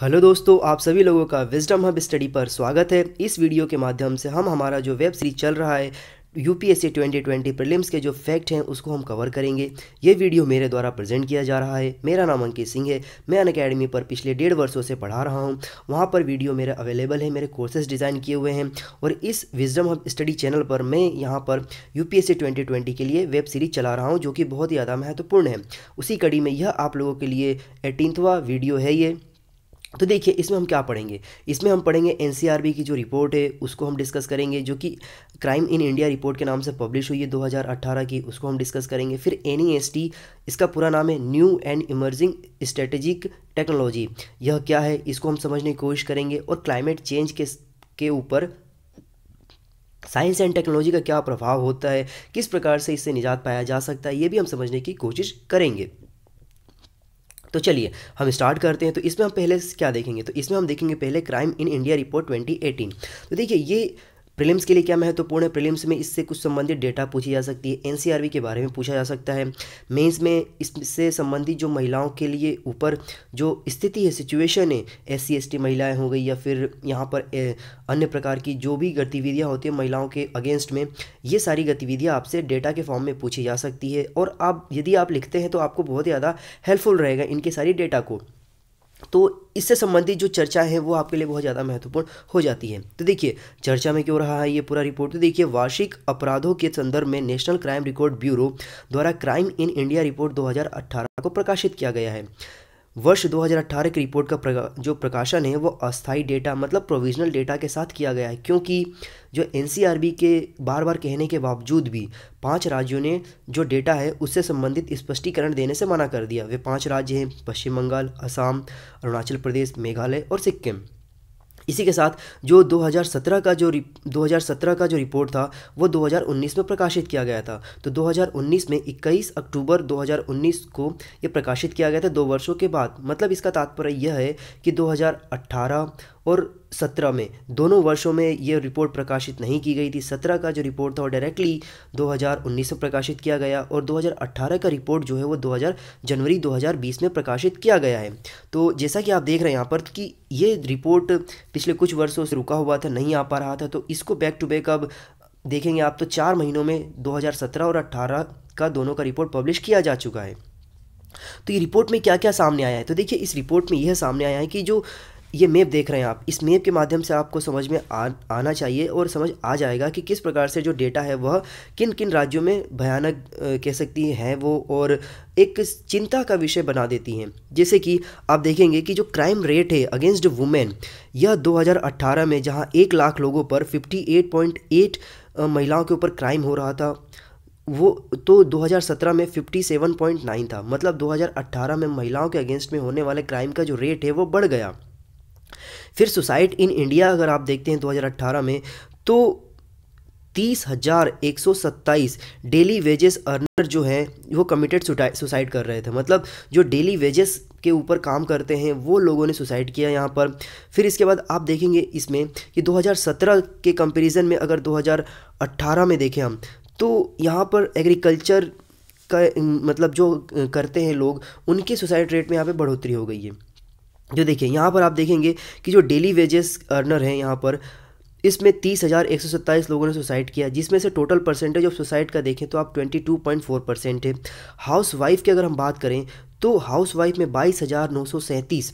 hello दोस्तों आप सभी लोगों का विजडम हब स्टडी पर स्वागत है इस वीडियो के माध्यम से हम हमारा जो वेब सीरीज चल रहा है यूपीएससी 2020 प्रीलिम्स के जो फैक्ट हैं उसको हम कवर करेंगे ये वीडियो मेरे द्वारा प्रेजेंट किया जा रहा है मेरा नाम अंकित सिंह है मैं अन अकेडमी पर पिछले डेढ़ वर्षों से पढ़ा रहा हूँ वहाँ पर वीडियो मेरे अवेलेबल है मेरे कोर्सेज डिज़ाइन किए हुए हैं और इस विजडम हब स्टडी चैनल पर मैं यहाँ पर यू पी के लिए वेब सीरीज चला रहा हूँ जो कि बहुत ही ज़्यादा महत्वपूर्ण है उसी कड़ी में यह आप लोगों के लिए एटीनथवा वीडियो है ये तो देखिए इसमें हम क्या पढ़ेंगे इसमें हम पढ़ेंगे एन की जो रिपोर्ट है उसको हम डिस्कस करेंगे जो कि क्राइम इन इंडिया रिपोर्ट के नाम से पब्लिश हुई है 2018 की उसको हम डिस्कस करेंगे फिर एन e इसका पूरा नाम है new and emerging strategic technology यह क्या है इसको हम समझने की कोशिश करेंगे और क्लाइमेट चेंज के के ऊपर साइंस एंड टेक्नोलॉजी का क्या प्रभाव होता है किस प्रकार से इससे निजात पाया जा सकता है ये भी हम समझने की कोशिश करेंगे तो चलिए हम स्टार्ट करते हैं तो इसमें हम पहले क्या देखेंगे तो इसमें हम देखेंगे पहले क्राइम इन इंडिया रिपोर्ट 2018 तो देखिए ये प्रीलिम्स के लिए क्या महत्वपूर्ण है प्रीलिम्स में इससे कुछ संबंधित डेटा पूछी जा सकती है एनसीआरबी के बारे में पूछा जा सकता है मेंस में इससे संबंधित जो महिलाओं के लिए ऊपर जो स्थिति है सिचुएशन है एस सी महिलाएं हो गई या फिर यहाँ पर अन्य प्रकार की जो भी गतिविधियाँ होती हैं महिलाओं के अगेंस्ट में ये सारी गतिविधियाँ आपसे डेटा के फॉर्म में पूछी जा सकती है और आप यदि आप लिखते हैं तो आपको बहुत ज़्यादा हेल्पफुल रहेगा इनके सारी डेटा को तो इससे संबंधित जो चर्चा है वो आपके लिए बहुत ज़्यादा महत्वपूर्ण हो जाती है तो देखिए चर्चा में क्यों रहा है ये पूरा रिपोर्ट तो देखिए वार्षिक अपराधों के संदर्भ में नेशनल क्राइम रिकॉर्ड ब्यूरो द्वारा क्राइम इन इंडिया रिपोर्ट 2018 को प्रकाशित किया गया है वर्ष 2018 की रिपोर्ट का प्रका, जो प्रकाशन है वो अस्थाई डेटा मतलब प्रोविजनल डेटा के साथ किया गया है क्योंकि जो एन के बार बार कहने के बावजूद भी पांच राज्यों ने जो डेटा है उससे संबंधित स्पष्टीकरण देने से मना कर दिया वे पांच राज्य हैं पश्चिम बंगाल असम अरुणाचल प्रदेश मेघालय और सिक्किम इसी के साथ जो 2017 का जो 2017 का जो रिपोर्ट था वो 2019 में प्रकाशित किया गया था तो 2019 में 21 अक्टूबर 2019 को ये प्रकाशित किया गया था दो वर्षों के बाद मतलब इसका तात्पर्य यह है कि 2018 और सत्रह में दोनों वर्षों में यह रिपोर्ट प्रकाशित नहीं की गई थी सत्रह का जो रिपोर्ट था वो डायरेक्टली 2019 में प्रकाशित किया गया और 2018 का रिपोर्ट जो है वो 2000 जनवरी 2020 में प्रकाशित किया गया है तो जैसा कि आप देख रहे हैं यहाँ पर कि ये रिपोर्ट पिछले कुछ वर्षों से रुका हुआ था नहीं आ पा रहा था तो इसको बैक टू बैक अब देखेंगे आप तो चार महीनों में 2017 और 18 का दोनों का रिपोर्ट पब्लिश किया जा चुका है तो ये रिपोर्ट में क्या क्या सामने आया है तो देखिए इस रिपोर्ट में यह सामने आया है कि जो ये मैप देख रहे हैं आप इस मैप के माध्यम से आपको समझ में आ, आना चाहिए और समझ आ जाएगा कि किस प्रकार से जो डेटा है वह किन किन राज्यों में भयानक कह सकती हैं वो और एक चिंता का विषय बना देती हैं जैसे कि आप देखेंगे कि जो क्राइम रेट है अगेंस्ट वुमेन यह 2018 में जहां एक लाख लोगों पर 58.8 महिलाओं के ऊपर क्राइम हो रहा था वो तो 2017 में 57.9 था मतलब 2018 में महिलाओं के अगेंस्ट में होने वाले क्राइम का जो रेट है वो बढ़ गया फिर सुसाइड इन इंडिया अगर आप देखते हैं 2018 में तो तीस हज़ार एक सौ सत्ताईस डेली वेजेस अर्नर जो हैं वो कमिटेड सुसाइड कर रहे थे मतलब जो डेली वेजेस के ऊपर काम करते हैं वो लोगों ने सुसाइड किया यहाँ पर फिर इसके बाद आप देखेंगे इसमें कि 2017 के कंपैरिजन में अगर 2018 में देखें हम तो यहाँ पर एग्रीकल्चर का मतलब जो करते हैं लोग उनके सुसाइड रेट में यहाँ पर बढ़ोतरी हो गई है जो देखिए यहाँ पर आप देखेंगे कि जो डेली वेजेस अर्नर हैं यहाँ पर इसमें तीस हज़ार एक सौ सत्ताईस लोगों ने सुसाइड किया जिसमें से टोटल परसेंटेज ऑफ सुसाइड का देखें तो आप twenty two point four percent है हाउस वाइफ की अगर हम बात करें तो हाउस वाइफ में बाईस हज़ार नौ सौ सैंतीस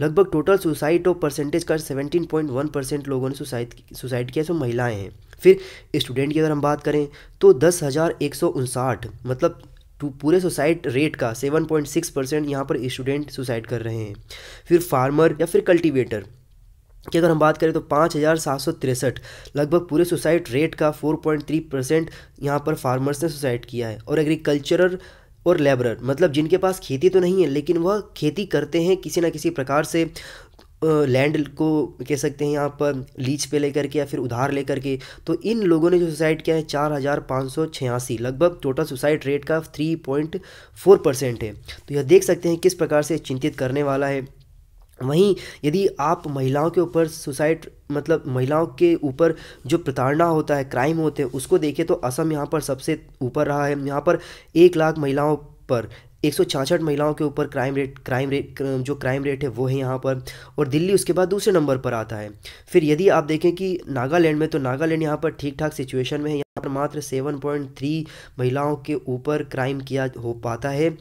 लगभग टोटल सुसाइड ऑफ परसेंटेज का सेवेंटीन पॉइंट वन परसेंट लोगों ने सुसाइड सुसाइड किया सो महिलाएँ हैं फिर स्टूडेंट की अगर हम बात करें तो दस हज़ार एक सौ उनसाठ मतलब टू पूरे सुसाइड रेट का 7.6 परसेंट यहाँ पर स्टूडेंट सुसाइड कर रहे हैं फिर फार्मर या फिर कल्टीवेटर कि अगर हम बात करें तो पाँच हज़ार सात सौ तिरसठ लगभग पूरे सुसाइड रेट का फोर पॉइंट थ्री परसेंट यहाँ पर फार्मर्स ने सुसाइड किया है और एग्रीकल्चरर और लेबरर मतलब जिनके पास खेती तो नहीं है लेकिन वह खेती करते हैं किसी ना किसी प्रकार से लैंड को कह सकते हैं यहाँ पर लीज पे लेकर के या फिर उधार लेकर के तो इन लोगों ने जो सुसाइड किया है चार हज़ार पाँच सौ छियासी लगभग टोटल सुसाइड रेट का थ्री पॉइंट फोर परसेंट है तो यह देख सकते हैं किस प्रकार से चिंतित करने वाला है वहीं यदि आप महिलाओं के ऊपर सुसाइड मतलब महिलाओं के ऊपर जो प्रताड़ना होता है क्राइम होते हैं उसको देखें तो असम यहाँ पर सबसे ऊपर रहा है यहाँ पर एक लाख महिलाओं पर एक महिलाओं के ऊपर क्राइम रेट क्राइम रेट जो क्राइम रेट है वो है यहाँ पर और दिल्ली उसके बाद दूसरे नंबर पर आता है फिर यदि आप देखें कि नागालैंड में तो नागालैंड यहाँ पर ठीक ठाक सिचुएशन में है यहाँ पर मात्र सेवन पॉइंट थ्री महिलाओं के ऊपर क्राइम किया हो पाता है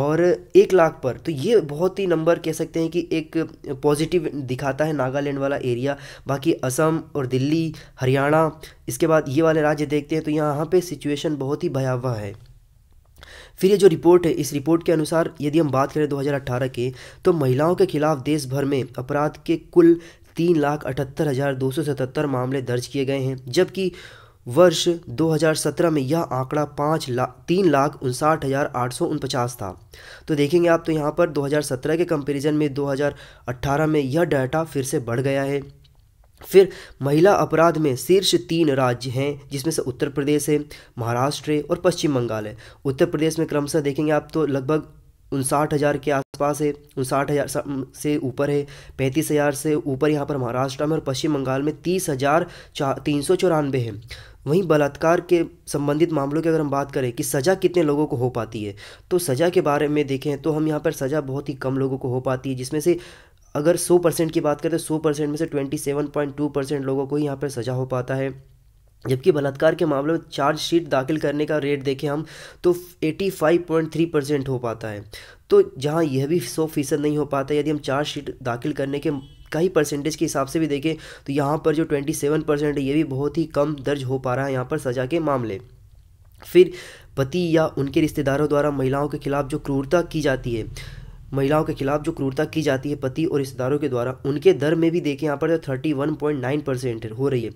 और एक लाख पर तो ये बहुत ही नंबर कह सकते हैं कि एक पॉजिटिव दिखाता है नागालैंड वाला एरिया बाकी असम और दिल्ली हरियाणा इसके बाद ये वाले राज्य देखते हैं तो यहाँ पे सिचुएशन बहुत ही भयावह है फिर ये जो रिपोर्ट है इस रिपोर्ट के अनुसार यदि हम बात करें 2018 के तो महिलाओं के खिलाफ देश भर में अपराध के कुल तीन लाख अठहत्तर हज़ार दो सौ सतहत्तर मामले दर्ज किए गए हैं जबकि वर्ष 2017 में यह आंकड़ा पाँच लाख तीन लाख उनसाठ हज़ार आठ सौ उनपचास था तो देखेंगे आप तो यहाँ पर 2017 के कंपैरिजन में 2018 में यह डाटा फिर से बढ़ गया है फिर महिला अपराध में शीर्ष तीन राज्य हैं जिसमें से उत्तर प्रदेश है महाराष्ट्र है और पश्चिम बंगाल है उत्तर प्रदेश में क्रमशः देखेंगे आप तो लगभग उनसाठ हज़ार के आसपास है उनसाठ हज़ार से ऊपर है पैंतीस हज़ार से ऊपर यहाँ पर महाराष्ट्र में और पश्चिम बंगाल में तीस हज़ार चा तीन सौ चौरानवे है वहीं बलात्कार के संबंधित मामलों की अगर हम बात करें कि सज़ा कितने लोगों को हो पाती है तो सज़ा के बारे में देखें तो हम यहाँ पर सज़ा बहुत ही कम लोगों को हो पाती है जिसमें से अगर 100 परसेंट की बात करें तो सौ परसेंट में से 27.2 परसेंट लोगों को ही यहाँ पर सज़ा हो पाता है जबकि बलात्कार के मामले में चार्जशीट दाखिल करने का रेट देखें हम तो 85.3 परसेंट हो पाता है तो जहाँ यह भी सौ फीसद नहीं हो पाता यदि हम चार्जशीट दाखिल करने के कई परसेंटेज के हिसाब से भी देखें तो यहाँ पर जो सेवन परसेंट है ये भी बहुत ही कम दर्ज हो पा रहा है यहाँ पर सज़ा के मामले फिर पति या उनके रिश्तेदारों द्वारा महिलाओं के खिलाफ जो क्रूरता की जाती है महिलाओं के खिलाफ जो क्रूरता की जाती है पति और रिश्तेदारों के द्वारा उनके दर में भी देखें यहाँ पर thirty one point nine percent हो रही है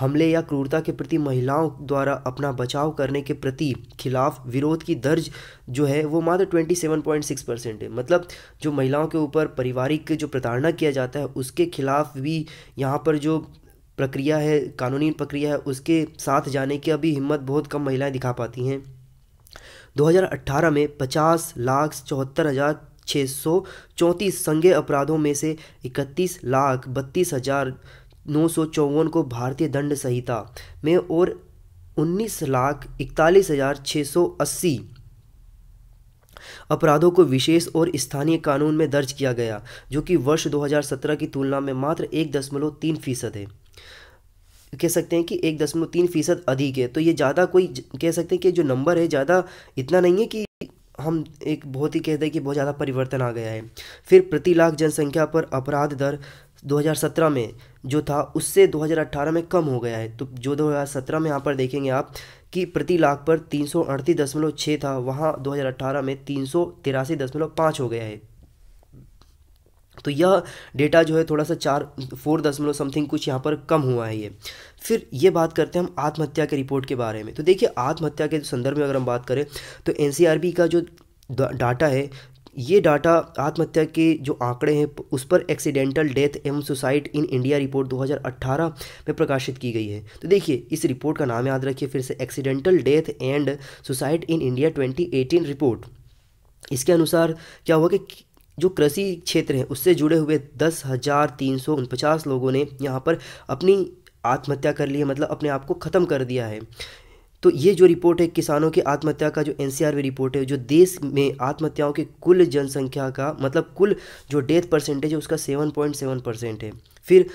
हमले या क्रूरता के प्रति महिलाओं द्वारा अपना बचाव करने के प्रति खिलाफ विरोध की दर्ज जो है वो मात्र 27.6 परसेंट है मतलब जो महिलाओं के ऊपर पारिवारिक जो प्रताड़ना किया जाता है उसके खिलाफ भी यहाँ पर जो प्रक्रिया है कानूनी प्रक्रिया है उसके साथ जाने की अभी हिम्मत बहुत कम महिलाएं दिखा पाती हैं 2018 में 50 लाख चौहत्तर हज़ार छः सौ चौंतीस संघे अपराधों में से इकतीस लाख बत्तीस हजार नौ सौ चौवन को भारतीय दंड संहिता में और उन्नीस लाख इकतालीस हजार छः सौ अस्सी अपराधों को विशेष और स्थानीय कानून में दर्ज किया गया जो कि वर्ष 2017 की तुलना में मात्र एक दशमलव तीन फीसद है कह सकते हैं कि एक दशमलव तीन फीसद अधिक है तो ये ज़्यादा कोई कह सकते हैं कि जो नंबर है ज़्यादा इतना नहीं है कि हम एक बहुत ही कहते हैं कि बहुत ज़्यादा परिवर्तन आ गया है फिर प्रति लाख जनसंख्या पर अपराध दर 2017 में जो था उससे 2018 में कम हो गया है तो जो 2017 में यहाँ पर देखेंगे आप कि प्रति लाख पर तीन था वहाँ 2018 में तीन हो गया है तो यह डेटा जो है थोड़ा सा चार फोर दशमलव समथिंग कुछ यहाँ पर कम हुआ है ये फिर ये बात करते हैं हम आत्महत्या के रिपोर्ट के बारे में तो देखिए आत्महत्या के संदर्भ में अगर हम बात करें तो एन का जो डाटा है ये डाटा आत्महत्या के जो आंकड़े हैं उस पर एक्सीडेंटल डेथ एवं सुसाइड इन इंडिया रिपोर्ट 2018 में प्रकाशित की गई है तो देखिए इस रिपोर्ट का नाम याद रखिए फिर से accidental death and suicide in India 2018 report इसके अनुसार क्या हुआ कि जो कृषि क्षेत्र हैं उससे जुड़े हुए दस हज़ार तीन सौ उनपचास लोगों ने यहाँ पर अपनी आत्महत्या कर ली है मतलब अपने आप को ख़त्म कर दिया है तो ये जो रिपोर्ट है किसानों की आत्महत्या का जो एन रिपोर्ट है जो देश में आत्महत्याओं की कुल जनसंख्या का मतलब कुल जो डेथ परसेंटेज है उसका सेवन पॉइंट सेवन परसेंट है फिर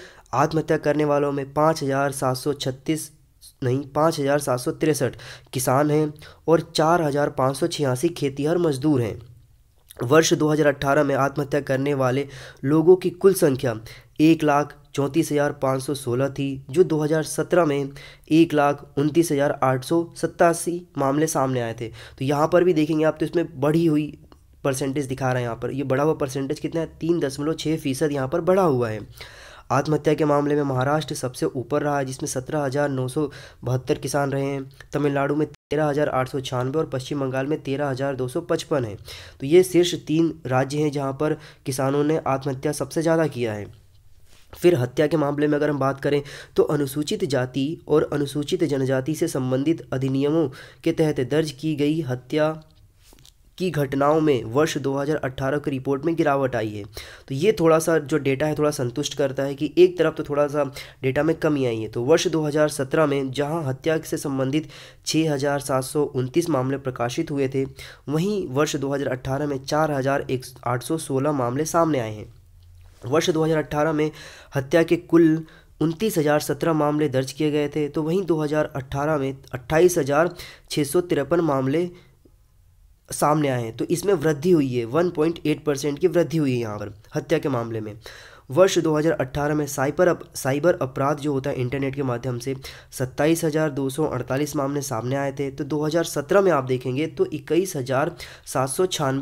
आत्महत्या करने वालों में पाँच हज़ार सात सौ छत्तीस नहीं पाँच हज़ार सात सौ तिरसठ किसान हैं और चार हज़ार पाँच सौ छियासी खेतीहर मजदूर हैं वर्ष 2018 में आत्महत्या करने वाले लोगों की कुल संख्या एक लाख चौंतीस हज़ार पाँच सौ सोलह थी जो 2017 में एक लाख उनतीस हज़ार आठ सौ सत्तासी मामले सामने आए थे तो यहाँ पर भी देखेंगे आप तो इसमें बढ़ी हुई परसेंटेज दिखा रहा है यहाँ पर ये बढ़ा हुआ परसेंटेज कितना है तीन दशमलव छः फीसद यहाँ पर बढ़ा हुआ है आत्महत्या के मामले में महाराष्ट्र सबसे ऊपर रहा जिसमें सत्रह हज़ार नौ सौ बहत्तर किसान रहे हैं तमिलनाडु में तेरह हज़ार आठ सौ छियानवे और पश्चिम बंगाल में तेरह हज़ार दो सौ पचपन है तो ये शीर्ष तीन राज्य हैं जहाँ पर किसानों ने आत्महत्या सबसे ज़्यादा किया है फिर हत्या के मामले में अगर हम बात करें तो अनुसूचित जाति और अनुसूचित जनजाति से संबंधित अधिनियमों के तहत दर्ज की गई हत्या की घटनाओं में वर्ष 2018 की रिपोर्ट में गिरावट आई है तो ये थोड़ा सा जो डेटा है थोड़ा संतुष्ट करता है कि एक तरफ तो थोड़ा सा डेटा में कमी आई है तो वर्ष 2017 में जहां हत्या से संबंधित छः मामले प्रकाशित हुए थे वहीं वर्ष 2018 में चार मामले सामने आए हैं वर्ष 2018 में हत्या के कुल उनतीस हज़ार सत्रह मामले दर्ज किए गए थे तो वहीं 2018 में अट्ठाईस हज़ार छः सौ तिरपन मामले सामने आए हैं तो इसमें वृद्धि हुई है 1.8 परसेंट की वृद्धि हुई है यहाँ पर हत्या के मामले में वर्ष 2018 में साइबर अप, साइबर अपराध जो होता है इंटरनेट के माध्यम से 27,248 मामले सामने आए थे तो 2017 में आप देखेंगे तो इक्कीस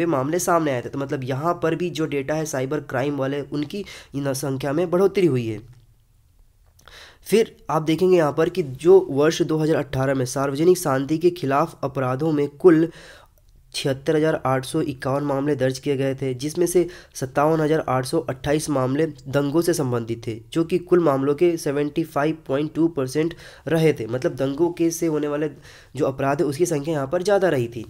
मामले सामने आए थे तो मतलब यहाँ पर भी जो डेटा है साइबर क्राइम वाले उनकी संख्या में बढ़ोतरी हुई है फिर आप देखेंगे यहाँ पर कि जो वर्ष 2018 में सार्वजनिक शांति के खिलाफ अपराधों में कुल छिहत्तर हज़ार आठ सौ इक्यावन मामले दर्ज किए गए थे जिसमें से सत्तावन हज़ार आठ सौ अट्ठाईस मामले दंगों से संबंधित थे जो कि कुल मामलों के seventy five point two percent रहे थे मतलब दंगों के से होने वाले जो अपराध है उसकी संख्या यहाँ पर ज़्यादा रही थी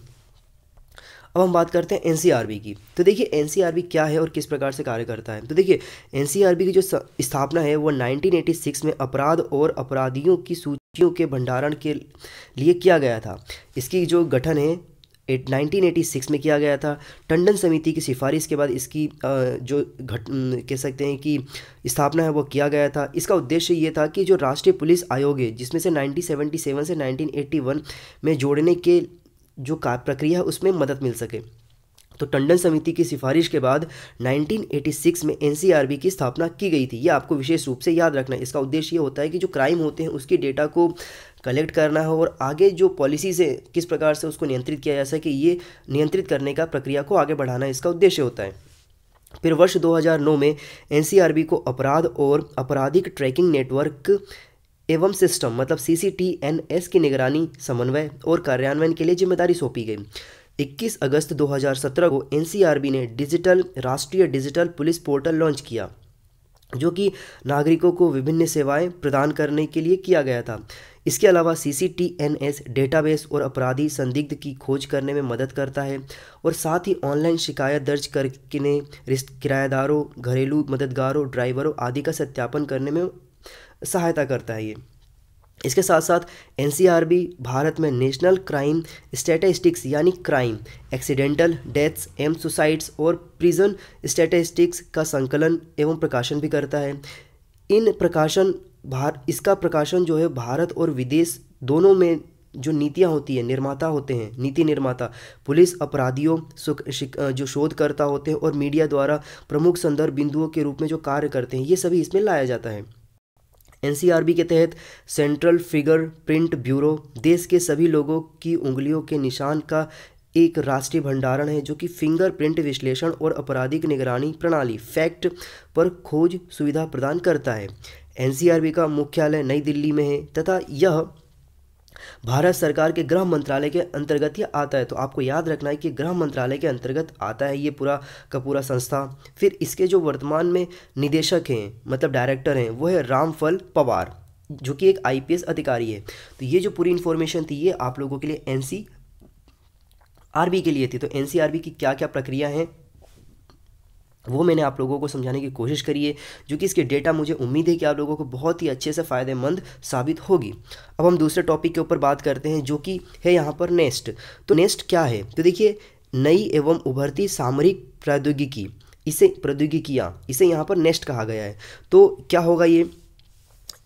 अब हम बात करते हैं एन की तो देखिए एन क्या है और किस प्रकार से कार्य करता है तो देखिए एन की जो स्थापना है वो 1986 में अपराध और अपराधियों की सूचियों के भंडारण के लिए किया गया था इसकी जो गठन है एट 1986 में किया गया था टंडन समिति की सिफारिश के बाद इसकी जो घट कह सकते हैं कि स्थापना है वो किया गया था इसका उद्देश्य ये था कि जो राष्ट्रीय पुलिस आयोग है जिसमें से 1977 से 1981 में जोड़ने के जो का प्रक्रिया है उसमें मदद मिल सके तो टंडन समिति की सिफारिश के बाद 1986 में एनसीआरबी की स्थापना की गई थी यह आपको विशेष रूप से याद रखना है इसका उद्देश्य ये होता है कि जो क्राइम होते हैं उसके डेटा को कलेक्ट करना है और आगे जो पॉलिसीज है किस प्रकार से उसको नियंत्रित किया जा सके ये नियंत्रित करने का प्रक्रिया को आगे बढ़ाना इसका उद्देश्य होता है फिर वर्ष 2009 में एनसीआरबी को अपराध और आपराधिक ट्रैकिंग नेटवर्क एवं सिस्टम मतलब C C T N S की निगरानी समन्वय और कार्यान्वयन के लिए जिम्मेदारी सौंपी गई 21 अगस्त 2017 को एनसीआरबी ने डिजिटल राष्ट्रीय डिजिटल पुलिस पोर्टल लॉन्च किया जो कि नागरिकों को विभिन्न सेवाएं प्रदान करने के लिए किया गया था इसके अलावा C C T N S database और अपराधी संदिग्ध की खोज करने में मदद करता है और साथ ही ऑनलाइन शिकायत दर्ज करने किरायेदारों घरेलू मददगारों ड्राइवरों आदि का सत्यापन करने में सहायता करता है ये इसके साथ साथ एन भारत में नेशनल क्राइम स्टेटिस्टिक्स यानी crime accidental deaths and suicides और प्रिजन स्टेटिस्टिक्स का संकलन एवं प्रकाशन भी करता है इन प्रकाशन भार इसका प्रकाशन जो है भारत और विदेश दोनों में जो नीतियाँ होती हैं निर्माता होते हैं नीति निर्माता पुलिस अपराधियों जो शोधकर्ता होते हैं और मीडिया द्वारा प्रमुख संदर्भ बिंदुओं के रूप में जो कार्य करते हैं ये सभी इसमें लाया जाता है एनसीआरबी के तहत सेंट्रल फिगर प्रिंट ब्यूरो देश के सभी लोगों की उंगलियों के निशान का एक राष्ट्रीय भंडारण है जो कि फिंगरप्रिंट विश्लेषण और आपराधिक निगरानी प्रणाली फैक्ट पर खोज सुविधा प्रदान करता है एनसीआरबी का मुख्यालय नई दिल्ली में है तथा यह भारत सरकार के गृह मंत्रालय के अंतर्गत ये आता है तो आपको याद रखना है कि गृह मंत्रालय के अंतर्गत आता है ये पूरा का पूरा संस्था फिर इसके जो वर्तमान में निदेशक हैं मतलब डायरेक्टर हैं वो है रामफल पवार जो कि एक आईपीएस अधिकारी है तो ये जो पूरी इन्फॉर्मेशन थी ये आप लोगों के लिए एनसीआरबी के लिए थी तो एनसीआरबी की क्या क्या प्रक्रिया है वो मैंने आप लोगों को समझाने की कोशिश करी है जो कि इसके डेटा मुझे उम्मीद है कि आप लोगों को बहुत ही अच्छे से फ़ायदेमंद साबित होगी अब हम दूसरे टॉपिक के ऊपर बात करते हैं जो कि है यहाँ पर नेस्ट तो नेस्ट क्या है तो देखिए नई एवं उभरती सामरिक प्रौद्योगिकी इसे प्रौद्योगिकियाँ इसे यहाँ पर नेस्ट कहा गया है तो क्या होगा ये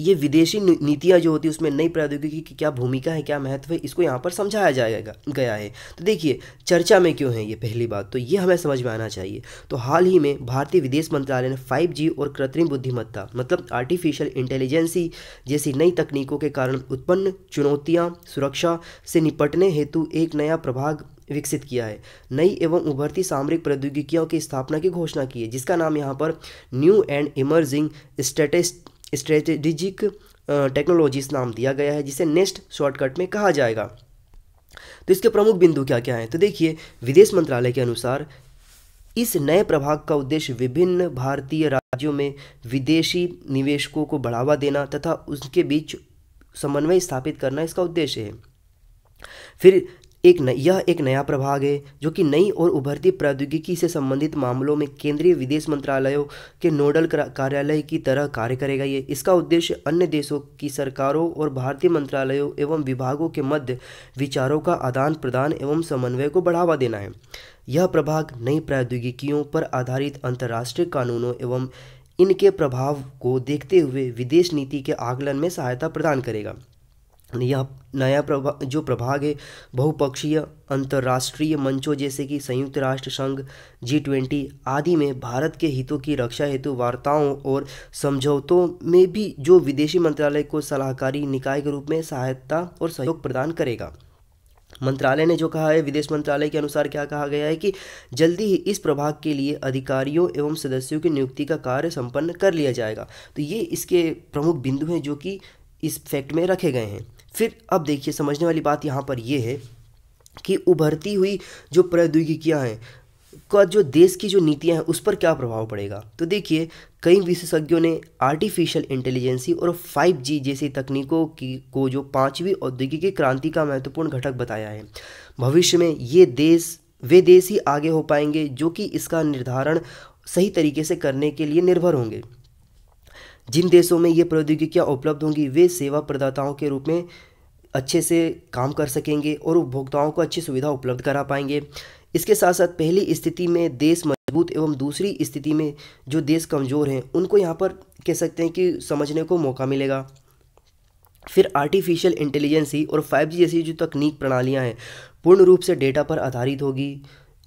ये विदेशी नीतियाँ जो होती है उसमें नई प्रौद्योगिकी की क्या भूमिका है क्या महत्व है इसको यहाँ पर समझाया जाएगा गया है तो देखिए चर्चा में क्यों है ये पहली बात तो ये हमें समझ में आना चाहिए तो हाल ही में भारतीय विदेश मंत्रालय ने 5G और कृत्रिम बुद्धिमत्ता मतलब आर्टिफिशियल इंटेलिजेंसी जैसी नई तकनीकों के कारण उत्पन्न चुनौतियाँ सुरक्षा से निपटने हेतु एक नया प्रभाग विकसित किया है नई एवं उभरती सामरिक प्रौद्योगिकियों की स्थापना की घोषणा की है जिसका नाम यहाँ पर new and emerging statist strategic technologies नाम दिया गया है जिसे नेक्स्ट शॉर्टकट में कहा जाएगा तो इसके प्रमुख बिंदु क्या क्या हैं तो देखिए विदेश मंत्रालय के अनुसार इस नए प्रभाग का उद्देश्य विभिन्न भारतीय राज्यों में विदेशी निवेशकों को बढ़ावा देना तथा उनके बीच समन्वय स्थापित करना इसका उद्देश्य है फिर एक न, यह एक नया प्रभाग है जो कि नई और उभरती प्रौद्योगिकी से संबंधित मामलों में केंद्रीय विदेश मंत्रालयों के नोडल कार्यालय की तरह कार्य करेगा ये इसका उद्देश्य अन्य देशों की सरकारों और भारतीय मंत्रालयों एवं विभागों के मध्य विचारों का आदान प्रदान एवं समन्वय को बढ़ावा देना है यह प्रभाग नई प्रौद्योगिकियों पर आधारित अंतर्राष्ट्रीय कानूनों एवं इनके प्रभाव को देखते हुए विदेश नीति के आकलन में सहायता प्रदान करेगा यह नया प्रभा जो प्रभाग है बहुपक्षीय अंतर्राष्ट्रीय मंचों जैसे कि संयुक्त राष्ट्र संघ जी ट्वेंटी आदि में भारत के हितों की रक्षा हेतु वार्ताओं और समझौतों में भी जो विदेशी मंत्रालय को सलाहकारी निकाय के रूप में सहायता और सहयोग प्रदान करेगा मंत्रालय ने जो कहा है विदेश मंत्रालय के अनुसार क्या कहा गया है कि जल्दी ही इस प्रभाग के लिए अधिकारियों एवं सदस्यों की नियुक्ति का कार्य संपन्न कर लिया जाएगा तो ये इसके प्रमुख बिंदु हैं जो कि इस फैक्ट में रखे गए हैं फिर अब देखिए समझने वाली बात यहाँ पर यह है कि उभरती हुई जो प्रौद्योगिकियाँ हैं का जो देश की जो नीतियाँ हैं उस पर क्या प्रभाव पड़ेगा तो देखिए कई विशेषज्ञों ने आर्टिफिशियल इंटेलिजेंसी और 5G जैसी तकनीकों की को जो पाँचवीं औद्योगिक क्रांति का महत्वपूर्ण घटक बताया है भविष्य में ये देश वे देश ही आगे हो पाएंगे जो कि इसका निर्धारण सही तरीके से करने के लिए निर्भर होंगे जिन देशों में ये प्रौद्योगिकियाँ उपलब्ध होंगी वे सेवा प्रदाताओं के रूप में अच्छे से काम कर सकेंगे और उपभोक्ताओं को अच्छी सुविधा उपलब्ध करा पाएंगे इसके साथ साथ पहली स्थिति में देश मजबूत एवं दूसरी स्थिति में जो देश कमज़ोर हैं उनको यहाँ पर कह सकते हैं कि समझने को मौका मिलेगा फिर आर्टिफिशियल इंटेलिजेंसी और 5G जैसी जो तकनीक प्रणालियाँ हैं पूर्ण रूप से डेटा पर आधारित होगी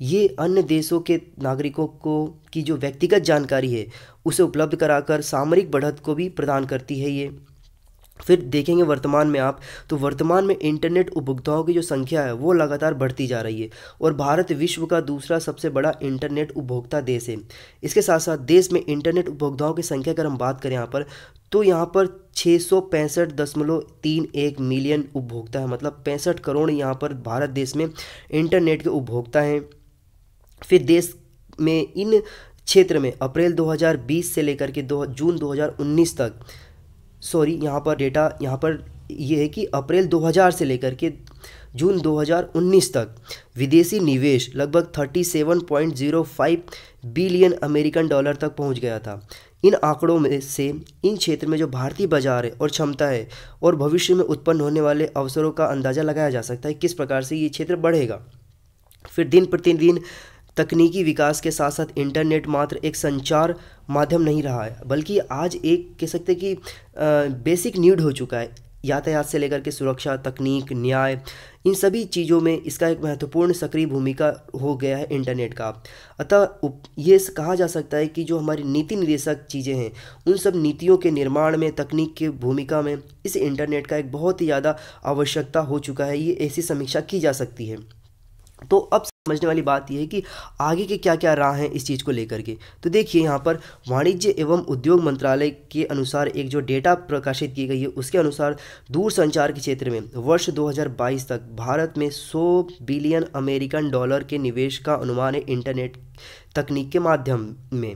ये अन्य देशों के नागरिकों को की जो व्यक्तिगत जानकारी है उसे उपलब्ध कराकर सामरिक बढ़त को भी प्रदान करती है ये फिर देखेंगे वर्तमान में आप तो वर्तमान में इंटरनेट उपभोक्ताओं की जो संख्या है वो लगातार बढ़ती जा रही है और भारत विश्व का दूसरा सबसे बड़ा इंटरनेट उपभोक्ता देश है इसके साथ साथ देश में इंटरनेट उपभोक्ताओं की संख्या अगर हम बात करें यहाँ पर तो यहाँ पर छः सौ पैंसठ दशमलव तीन एक मिलियन उपभोक्ता है मतलब पैंसठ करोड़ यहाँ पर भारत देश में इंटरनेट के उपभोक्ता हैं फिर देश में इन क्षेत्र में अप्रैल 2020 से लेकर के दो जून 2019 तक सॉरी यहाँ पर डेटा यहाँ पर ये है कि अप्रैल 2000 से लेकर के जून 2019 तक विदेशी निवेश लगभग 37.05 बिलियन अमेरिकन डॉलर तक पहुंच गया था इन आंकड़ों में से इन क्षेत्र में जो भारतीय बाजार है और क्षमता है और भविष्य में उत्पन्न होने वाले अवसरों का अंदाज़ा लगाया जा सकता है किस प्रकार से ये क्षेत्र बढ़ेगा फिर दिन प्रतिदिन तकनीकी विकास के साथ साथ इंटरनेट मात्र एक संचार माध्यम नहीं रहा है बल्कि आज एक कह सकते कि बेसिक नीड हो चुका है यातायात से लेकर के सुरक्षा तकनीक न्याय इन सभी चीज़ों में इसका एक महत्वपूर्ण सक्रिय भूमिका हो गया है इंटरनेट का अतः ये कहा जा सकता है कि जो हमारी नीति निर्देशक चीज़ें हैं उन सब नीतियों के निर्माण में तकनीक की भूमिका में इस इंटरनेट का एक बहुत ही ज़्यादा आवश्यकता हो चुका है ये ऐसी समीक्षा की जा सकती है तो अब समझने वाली बात यह है कि आगे के क्या क्या राह हैं इस चीज़ को लेकर के तो देखिए यहाँ पर वाणिज्य एवं उद्योग मंत्रालय के अनुसार एक जो डेटा प्रकाशित की गई है उसके अनुसार दूरसंचार के क्षेत्र में वर्ष 2022 तक भारत में 100 बिलियन अमेरिकन डॉलर के निवेश का अनुमान है इंटरनेट तकनीक के माध्यम में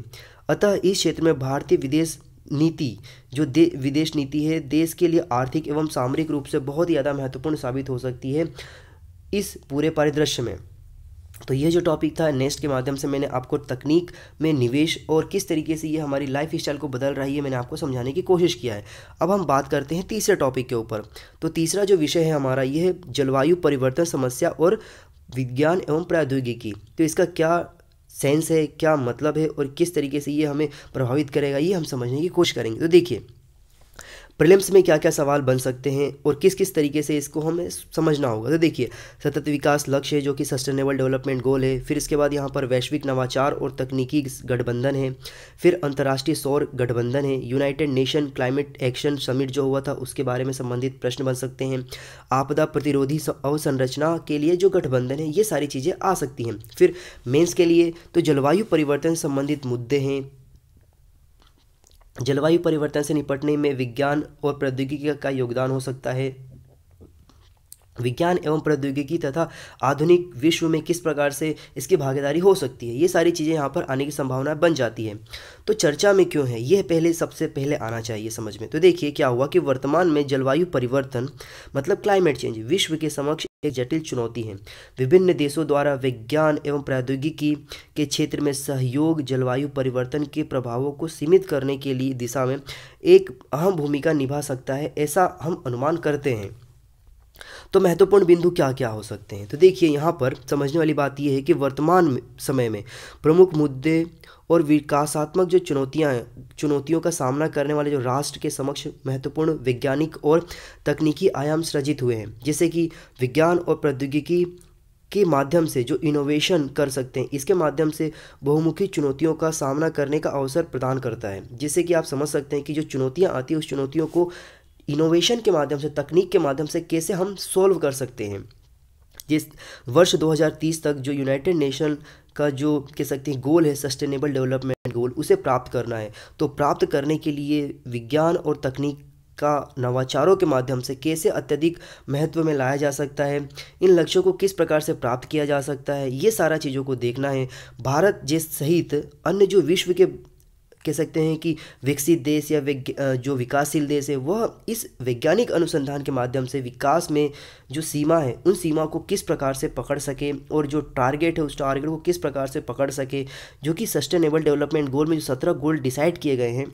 अतः इस क्षेत्र में भारतीय विदेश नीति जो दे विदेश नीति है देश के लिए आर्थिक एवं सामरिक रूप से बहुत ही ज़्यादा महत्वपूर्ण साबित हो सकती है इस पूरे परिदृश्य में तो ये जो टॉपिक था नेक्स्ट के माध्यम से मैंने आपको तकनीक में निवेश और किस तरीके से ये हमारी लाइफ स्टाइल को बदल रही है मैंने आपको समझाने की कोशिश किया है अब हम बात करते हैं तीसरे टॉपिक के ऊपर तो तीसरा जो विषय है हमारा ये है जलवायु परिवर्तन समस्या और विज्ञान एवं प्रौद्योगिकी तो इसका क्या सेंस है क्या मतलब है और किस तरीके से ये हमें प्रभावित करेगा ये हम समझने की कोशिश करेंगे तो देखिए प्रिलिम्स में क्या क्या सवाल बन सकते हैं और किस किस तरीके से इसको हमें समझना होगा तो देखिए सतत विकास लक्ष्य है जो कि सस्टेनेबल डेवलपमेंट गोल है फिर इसके बाद यहाँ पर वैश्विक नवाचार और तकनीकी गठबंधन है फिर अंतर्राष्ट्रीय सौर गठबंधन है United Nation climate action summit जो हुआ था उसके बारे में संबंधित प्रश्न बन सकते हैं आपदा प्रतिरोधी अवसंरचना के लिए जो गठबंधन है ये सारी चीज़ें आ सकती हैं फिर मेन्स के लिए तो जलवायु परिवर्तन संबंधित मुद्दे हैं जलवायु परिवर्तन से निपटने में विज्ञान और प्रौद्योगिकी का योगदान हो सकता है विज्ञान एवं प्रौद्योगिकी तथा आधुनिक विश्व में किस प्रकार से इसकी भागीदारी हो सकती है ये सारी चीज़ें यहाँ पर आने की संभावना बन जाती है तो चर्चा में क्यों है यह पहले सबसे पहले आना चाहिए समझ में तो देखिए क्या हुआ कि वर्तमान में जलवायु परिवर्तन मतलब क्लाइमेट चेंज विश्व के समक्ष एक जटिल चुनौती है विभिन्न देशों द्वारा विज्ञान एवं प्रौद्योगिकी के क्षेत्र में सहयोग जलवायु परिवर्तन के प्रभावों को सीमित करने के लिए दिशा में एक अहम भूमिका निभा सकता है ऐसा हम अनुमान करते हैं तो महत्वपूर्ण बिंदु क्या क्या हो सकते हैं तो देखिए यहाँ पर समझने वाली बात यह है कि वर्तमान समय में प्रमुख मुद्दे और विकासात्मक जो चुनौतियाँ चुनौतियों का सामना करने वाले जो राष्ट्र के समक्ष महत्वपूर्ण वैज्ञानिक और तकनीकी आयाम सृजित हुए हैं जैसे कि विज्ञान और प्रौद्योगिकी के माध्यम से जो इनोवेशन कर सकते हैं इसके माध्यम से बहुमुखी चुनौतियों का सामना करने का अवसर प्रदान करता है जिससे कि आप समझ सकते हैं कि जो चुनौतियाँ आती हैं उस चुनौतियों को इनोवेशन के माध्यम से तकनीक के माध्यम से कैसे हम सॉल्व कर सकते हैं जिस वर्ष 2030 तक जो यूनाइटेड नेशन का जो कह सकते हैं गोल है सस्टेनेबल डेवलपमेंट गोल उसे प्राप्त करना है तो प्राप्त करने के लिए विज्ञान और तकनीक का नवाचारों के माध्यम से कैसे अत्यधिक महत्व में लाया जा सकता है इन लक्ष्यों को किस प्रकार से प्राप्त किया जा सकता है ये सारा चीज़ों को देखना है भारत जिस सहित अन्य जो विश्व के कह सकते हैं कि विकसित देश या जो विकासशील देश है वह इस वैज्ञानिक अनुसंधान के माध्यम से विकास में जो सीमा है उन सीमा को किस प्रकार से पकड़ सके और जो टारगेट है उस टारगेट को किस प्रकार से पकड़ सके जो कि सस्टेनेबल डेवलपमेंट गोल में जो सत्रह गोल डिसाइड किए गए हैं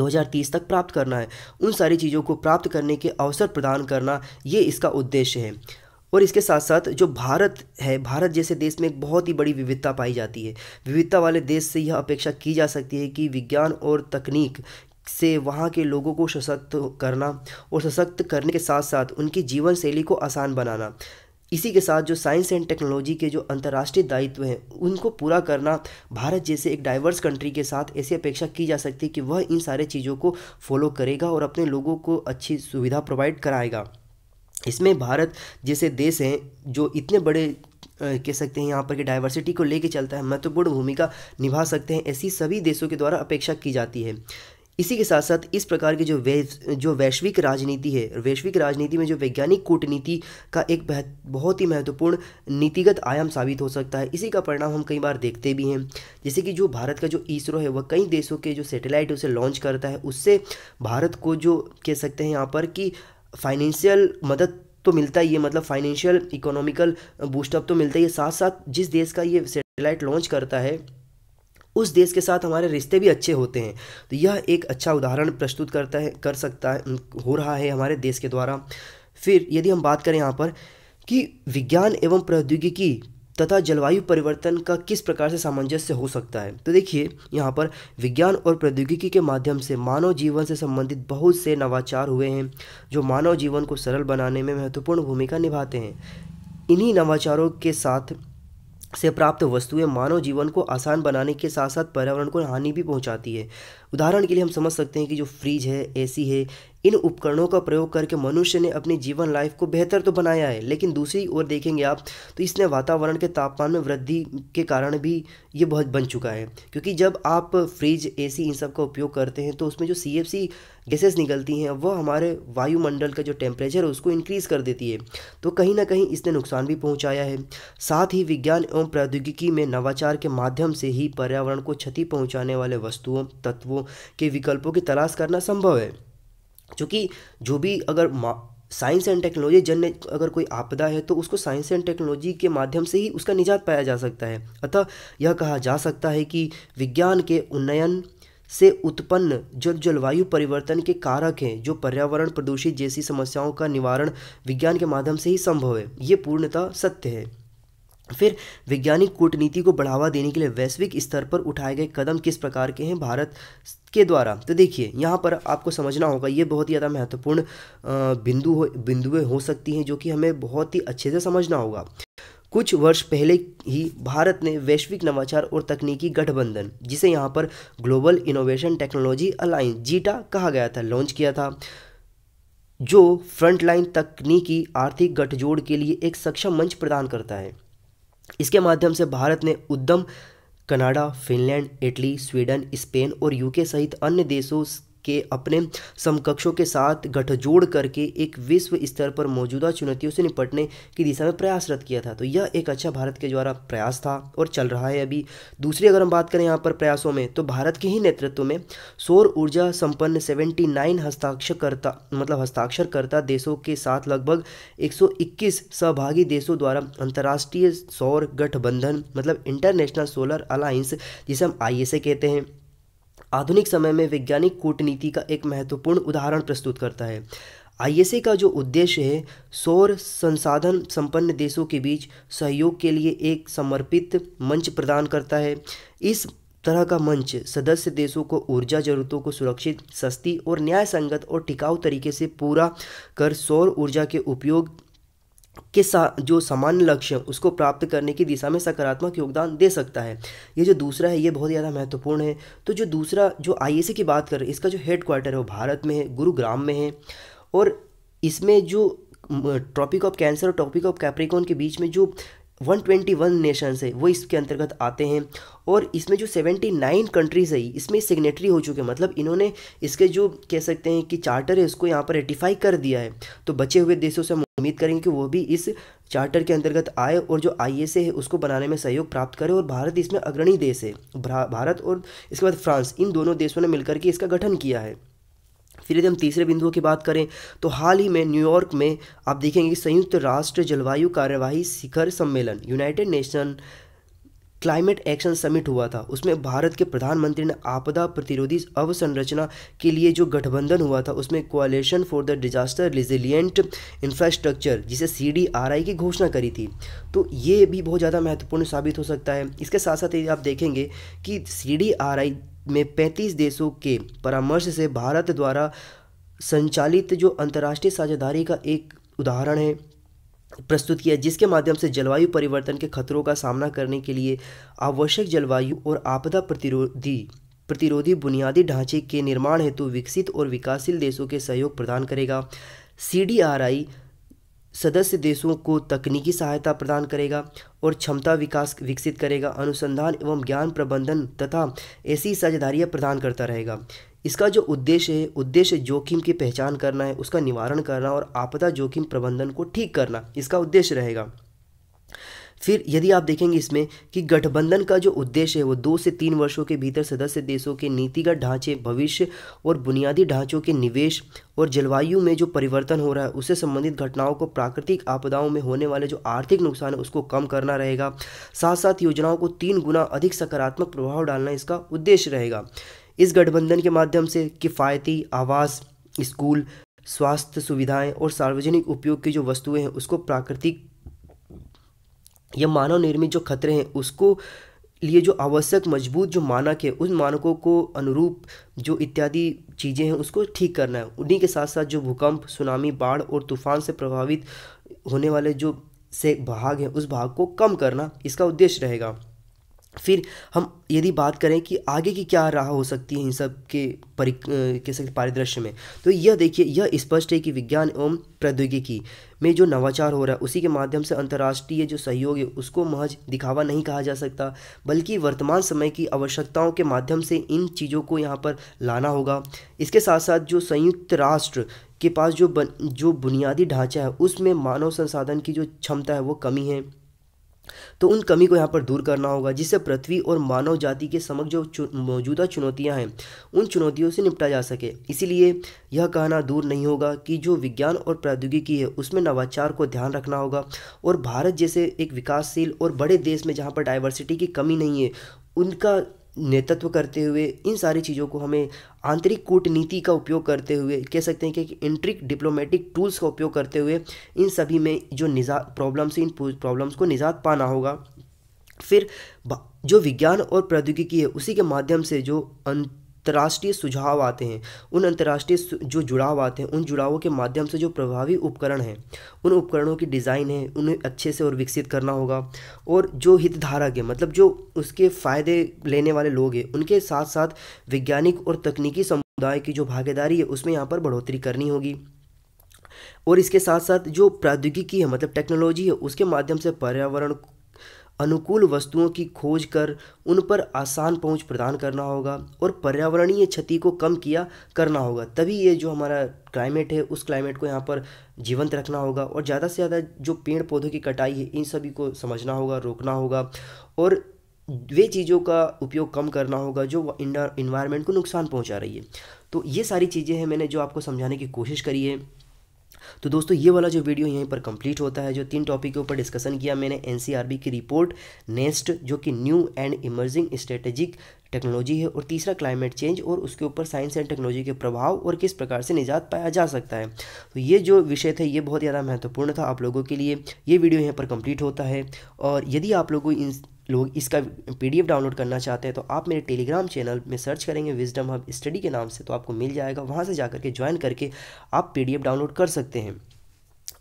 2030 तक प्राप्त करना है उन सारी चीज़ों को प्राप्त करने के अवसर प्रदान करना ये इसका उद्देश्य है और इसके साथ साथ जो भारत है भारत जैसे देश में एक बहुत ही बड़ी विविधता पाई जाती है विविधता वाले देश से यह अपेक्षा की जा सकती है कि विज्ञान और तकनीक से वहाँ के लोगों को सशक्त करना और सशक्त करने के साथ साथ उनकी जीवन शैली को आसान बनाना इसी के साथ जो साइंस एंड टेक्नोलॉजी के जो अंतर्राष्ट्रीय दायित्व हैं उनको पूरा करना भारत जैसे एक डाइवर्स कंट्री के साथ ऐसी अपेक्षा की जा सकती है कि वह इन सारे चीज़ों को फॉलो करेगा और अपने लोगों को अच्छी सुविधा प्रोवाइड कराएगा इसमें भारत जैसे देश हैं जो इतने बड़े कह सकते हैं यहाँ पर कि डाइवर्सिटी को लेके चलता है महत्वपूर्ण भूमिका निभा सकते हैं ऐसी सभी देशों के द्वारा अपेक्षा की जाती है इसी के साथ साथ इस प्रकार की जो वै जो वैश्विक राजनीति है वैश्विक राजनीति में जो वैज्ञानिक कूटनीति का एक बहुत ही महत्वपूर्ण नीतिगत आयाम साबित हो सकता है इसी का परिणाम हम कई बार देखते भी हैं जैसे कि जो भारत का जो इसरो है वह कई देशों के जो सैटेलाइट उसे लॉन्च करता है उससे भारत को जो कह सकते हैं यहाँ पर कि फाइनेंशियल मदद तो मिलता ही है मतलब फाइनेंशियल इकोनॉमिकल बूस्टअप तो मिलता ही है साथ साथ जिस देश का ये सेटेलाइट लॉन्च करता है उस देश के साथ हमारे रिश्ते भी अच्छे होते हैं तो यह एक अच्छा उदाहरण प्रस्तुत करता है कर सकता है हो रहा है हमारे देश के द्वारा फिर यदि हम बात करें यहाँ पर कि विज्ञान एवं प्रौद्योगिकी तथा जलवायु परिवर्तन का किस प्रकार से सामंजस्य हो सकता है तो देखिए यहाँ पर विज्ञान और प्रौद्योगिकी के माध्यम से मानव जीवन से संबंधित बहुत से नवाचार हुए हैं जो मानव जीवन को सरल बनाने में महत्वपूर्ण भूमिका निभाते हैं इन्हीं नवाचारों के साथ से प्राप्त वस्तुएं मानव जीवन को आसान बनाने के साथ साथ पर्यावरण को हानि भी पहुंचाती है उदाहरण के लिए हम समझ सकते हैं कि जो फ्रिज है एसी है इन उपकरणों का प्रयोग करके मनुष्य ने अपनी जीवन लाइफ को बेहतर तो बनाया है लेकिन दूसरी ओर देखेंगे आप तो इसने वातावरण के तापमान में वृद्धि के कारण भी ये बहुत बन चुका है क्योंकि जब आप फ्रिज ए इन सब का उपयोग करते हैं तो उसमें जो सी एफ सी गैसेस निकलती हैं वह हमारे वायुमंडल का जो टेम्परेचर है उसको इंक्रीज़ कर देती है तो कहीं ना कहीं इसने नुकसान भी पहुंचाया है साथ ही विज्ञान एवं प्रौद्योगिकी में नवाचार के माध्यम से ही पर्यावरण को क्षति पहुंचाने वाले वस्तुओं तत्वों के विकल्पों की तलाश करना संभव है क्योंकि जो भी अगर साइंस एंड टेक्नोलॉजी जन अगर कोई आपदा है तो उसको साइंस एंड टेक्नोलॉजी के माध्यम से ही उसका निजात पाया जा सकता है अतः यह कहा जा सकता है कि विज्ञान के उन्नयन से उत्पन्न जो जलवायु परिवर्तन के कारक हैं जो पर्यावरण प्रदूषित जैसी समस्याओं का निवारण विज्ञान के माध्यम से ही संभव है ये पूर्णतः सत्य है फिर वैज्ञानिक कूटनीति को बढ़ावा देने के लिए वैश्विक स्तर पर उठाए गए कदम किस प्रकार के हैं भारत के द्वारा तो देखिए यहाँ पर आपको समझना होगा ये बहुत ही ज़्यादा महत्वपूर्ण बिंदु हो बिंदुएँ हो सकती हैं जो कि हमें बहुत ही अच्छे से समझना होगा कुछ वर्ष पहले ही भारत ने वैश्विक नवाचार और तकनीकी गठबंधन जिसे यहाँ पर global innovation technology alliance GITA कहा गया था लॉन्च किया था जो फ्रंटलाइन तकनीकी आर्थिक गठजोड़ के लिए एक सक्षम मंच प्रदान करता है इसके माध्यम से भारत ने उद्यम Canada Finland Italy Sweden Spain और यूके सहित अन्य देशों के अपने समकक्षों के साथ गठजोड़ करके एक विश्व स्तर पर मौजूदा चुनौतियों से निपटने की दिशा में प्रयासरत किया था तो यह एक अच्छा भारत के द्वारा प्रयास था और चल रहा है अभी दूसरी अगर हम बात करें यहाँ पर प्रयासों में तो भारत के ही नेतृत्व में सौर ऊर्जा संपन्न 79 हस्ताक्षरकर्ता मतलब हस्ताक्षरकर्ता देशों के साथ लगभग इक्कीस सहभागी देशों द्वारा अंतर्राष्ट्रीय सौर गठबंधन मतलब इंटरनेशनल सोलर अलायंस जिसे हम आई कहते हैं आधुनिक समय में वैज्ञानिक कूटनीति का एक महत्वपूर्ण उदाहरण प्रस्तुत करता है आईएसए का जो उद्देश्य है सौर संसाधन संपन्न देशों के बीच सहयोग के लिए एक समर्पित मंच प्रदान करता है इस तरह का मंच सदस्य देशों को ऊर्जा जरूरतों को सुरक्षित सस्ती और न्याय संगत और टिकाऊ तरीके से पूरा कर सौर ऊर्जा के उपयोग के सा जो सामान्य लक्ष्य है उसको प्राप्त करने की दिशा में सकारात्मक योगदान दे सकता है ये जो दूसरा है ये बहुत ज़्यादा महत्वपूर्ण है तो जो दूसरा जो आई की बात करें इसका जो हेड क्वार्टर है वो भारत में है गुरुग्राम में है और इसमें जो ट्रॉपिक ऑफ कैंसर और ट्रॉपिक ऑफ कैप्रिकॉन के बीच में जो 121 नेशंस है वो इसके अंतर्गत आते हैं और इसमें जो 79 कंट्रीज है इसमें सिग्नेटरी हो चुके हैं मतलब इन्होंने इसके जो कह सकते हैं कि चार्टर है उसको यहाँ पर रेटिफाई कर दिया है तो बचे हुए देशों से हम उम्मीद करेंगे कि वो भी इस चार्टर के अंतर्गत आए और जो आई है उसको बनाने में सहयोग प्राप्त करे और भारत इसमें अग्रणी देश है भारत और इसके बाद फ्रांस इन दोनों देशों ने मिलकर के इसका गठन किया है फिर यदि हम तीसरे बिंदुओं की बात करें तो हाल ही में न्यूयॉर्क में आप देखेंगे कि संयुक्त राष्ट्र जलवायु कार्यवाही शिखर सम्मेलन United Nation climate action summit हुआ था उसमें भारत के प्रधानमंत्री ने आपदा प्रतिरोधी अवसंरचना के लिए जो गठबंधन हुआ था उसमें coalition for the disaster resilient infrastructure जिसे सी की घोषणा करी थी तो ये भी बहुत ज़्यादा महत्वपूर्ण साबित हो सकता है इसके साथ साथ यदि आप देखेंगे कि सी में 35 देशों के परामर्श से भारत द्वारा संचालित जो अंतर्राष्ट्रीय साझेदारी का एक उदाहरण है प्रस्तुत किया जिसके माध्यम से जलवायु परिवर्तन के खतरों का सामना करने के लिए आवश्यक जलवायु और आपदा प्रतिरोधी प्रतिरोधी बुनियादी ढांचे के निर्माण हेतु विकसित और विकासशील देशों के सहयोग प्रदान करेगा सी सदस्य देशों को तकनीकी सहायता प्रदान करेगा और क्षमता विकास विकसित करेगा अनुसंधान एवं ज्ञान प्रबंधन तथा ऐसी साझेदारियाँ प्रदान करता रहेगा इसका जो उद्देश्य है उद्देश्य जोखिम की पहचान करना है उसका निवारण करना और आपदा जोखिम प्रबंधन को ठीक करना इसका उद्देश्य रहेगा फिर यदि आप देखेंगे इसमें कि गठबंधन का जो उद्देश्य है वो दो से तीन वर्षों के भीतर सदस्य देशों के नीतिगत ढांचे भविष्य और बुनियादी ढांचों के निवेश और जलवायु में जो परिवर्तन हो रहा है उससे संबंधित घटनाओं को प्राकृतिक आपदाओं में होने वाले जो आर्थिक नुकसान है उसको कम करना रहेगा साथ साथ योजनाओं को तीन गुना अधिक सकारात्मक प्रभाव डालना इसका उद्देश्य रहेगा इस गठबंधन के माध्यम से किफ़ायती आवास स्कूल स्वास्थ्य सुविधाएं और सार्वजनिक उपयोग की जो वस्तुएं हैं उसको प्राकृतिक यह मानव निर्मित जो खतरे हैं उसको लिए जो आवश्यक मजबूत जो मानक है उन मानकों को अनुरूप जो इत्यादि चीज़ें हैं उसको ठीक करना है उन्हीं के साथ साथ जो भूकंप सुनामी बाढ़ और तूफान से प्रभावित होने वाले जो से भाग हैं उस भाग को कम करना इसका उद्देश्य रहेगा फिर हम यदि बात करें कि आगे की क्या राह हो सकती है इन सब के परि के सकते परिदृश्य में तो यह देखिए यह स्पष्ट है कि विज्ञान एवं प्रौद्योगिकी में जो नवाचार हो रहा है उसी के माध्यम से अंतर्राष्ट्रीय जो सहयोग है उसको महज दिखावा नहीं कहा जा सकता बल्कि वर्तमान समय की आवश्यकताओं के माध्यम से इन चीज़ों को यहाँ पर लाना होगा इसके साथ साथ जो संयुक्त राष्ट्र के पास जो बन, जो बुनियादी ढांचा है उसमें मानव संसाधन की जो क्षमता है वो कमी है तो उन कमी को यहाँ पर दूर करना होगा जिससे पृथ्वी और मानव जाति के समक्ष जो चु, मौजूदा चुनौतियाँ हैं उन चुनौतियों से निपटा जा सके इसीलिए यह कहना दूर नहीं होगा कि जो विज्ञान और प्रौद्योगिकी है उसमें नवाचार को ध्यान रखना होगा और भारत जैसे एक विकासशील और बड़े देश में जहाँ पर डाइवर्सिटी की कमी नहीं है उनका नेतृत्व करते हुए इन सारी चीज़ों को हमें आंतरिक कूटनीति का उपयोग करते हुए कह सकते हैं कि इंट्रिक डिप्लोमेटिक टूल्स का उपयोग करते हुए इन सभी में जो निजा प्रॉब्लम्स इन प्रॉब्लम्स को निजात पाना होगा फिर जो विज्ञान और प्रौद्योगिकी है उसी के माध्यम से जो अंत अंतर्राष्ट्रीय सुझाव आते हैं उन अंतर्राष्ट्रीय जो जुड़ाव आते हैं उन जुड़ावों के माध्यम से जो प्रभावी उपकरण हैं उन उपकरणों की डिज़ाइन है उन्हें अच्छे से और विकसित करना होगा और जो हितधारक है मतलब जो उसके फ़ायदे लेने वाले लोग हैं उनके साथ साथ वैज्ञानिक और तकनीकी समुदाय की जो भागीदारी है उसमें यहाँ पर बढ़ोतरी करनी होगी और इसके साथ साथ जो प्रौद्योगिकी है मतलब टेक्नोलॉजी है उसके माध्यम से पर्यावरण अनुकूल वस्तुओं की खोज कर उन पर आसान पहुंच प्रदान करना होगा और पर्यावरणीय क्षति को कम किया करना होगा तभी ये जो हमारा क्लाइमेट है उस क्लाइमेट को यहाँ पर जीवंत रखना होगा और ज़्यादा से ज़्यादा जो पेड़ पौधों की कटाई है इन सभी को समझना होगा रोकना होगा और वे चीज़ों का उपयोग कम करना होगा जो इन्वायरमेंट को नुकसान पहुंचा रही है तो ये सारी चीज़ें हैं मैंने जो आपको समझाने की कोशिश करी है तो दोस्तों ये वाला जो वीडियो यहीं पर कंप्लीट होता है जो तीन टॉपिक के ऊपर डिस्कशन किया मैंने एन की रिपोर्ट नेस्ट जो कि new and emerging strategic technology है और तीसरा क्लाइमेट चेंज और उसके ऊपर साइंस एंड टेक्नोलॉजी के प्रभाव और किस प्रकार से निजात पाया जा सकता है तो ये जो विषय थे ये बहुत ज़्यादा महत्वपूर्ण था आप लोगों के लिए ये वीडियो यहाँ पर कंप्लीट होता है और यदि आप लोगों को इन लोग इसका पीडीएफ डाउनलोड करना चाहते हैं तो आप मेरे टेलीग्राम चैनल में सर्च करेंगे विजडम हब स्टडी के नाम से तो आपको मिल जाएगा वहाँ से जा के ज्वाइन करके आप पीडीएफ डाउनलोड कर सकते हैं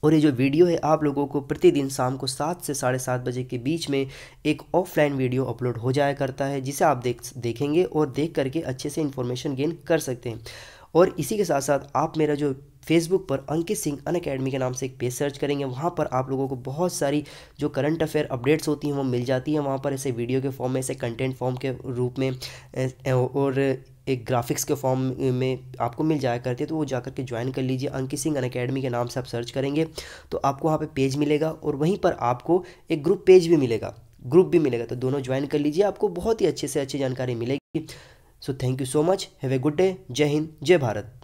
और ये जो वीडियो है आप लोगों को प्रतिदिन शाम को सात से साढ़े सात बजे के बीच में एक ऑफलाइन वीडियो अपलोड हो जाया करता है जिसे आप देख देखेंगे और देख करके अच्छे से इन्फॉर्मेशन गेन कर सकते हैं और इसी के साथ साथ आप मेरा जो फेसबुक पर अंकित सिंह अन अकेडमी के नाम से एक पेज सर्च करेंगे वहाँ पर आप लोगों को बहुत सारी जो करंट अफेयर अपडेट्स होती हैं वो मिल जाती हैं वहाँ पर ऐसे वीडियो के फॉर्म में ऐसे कंटेंट फॉर्म के रूप में और एक ग्राफिक्स के फॉर्म में आपको मिल जाया करते हैं तो वो जाकर के ज्वाइन कर लीजिए अंकित सिंह अन अकेडमी के नाम से आप सर्च करेंगे तो आपको वहाँ पर पेज मिलेगा और वहीं पर आपको एक ग्रुप पेज भी मिलेगा ग्रुप भी मिलेगा तो दोनों ज्वाइन कर लीजिए आपको बहुत ही अच्छे से अच्छी जानकारी मिलेगी so thank you so much have a good day जय हिंद जय भारत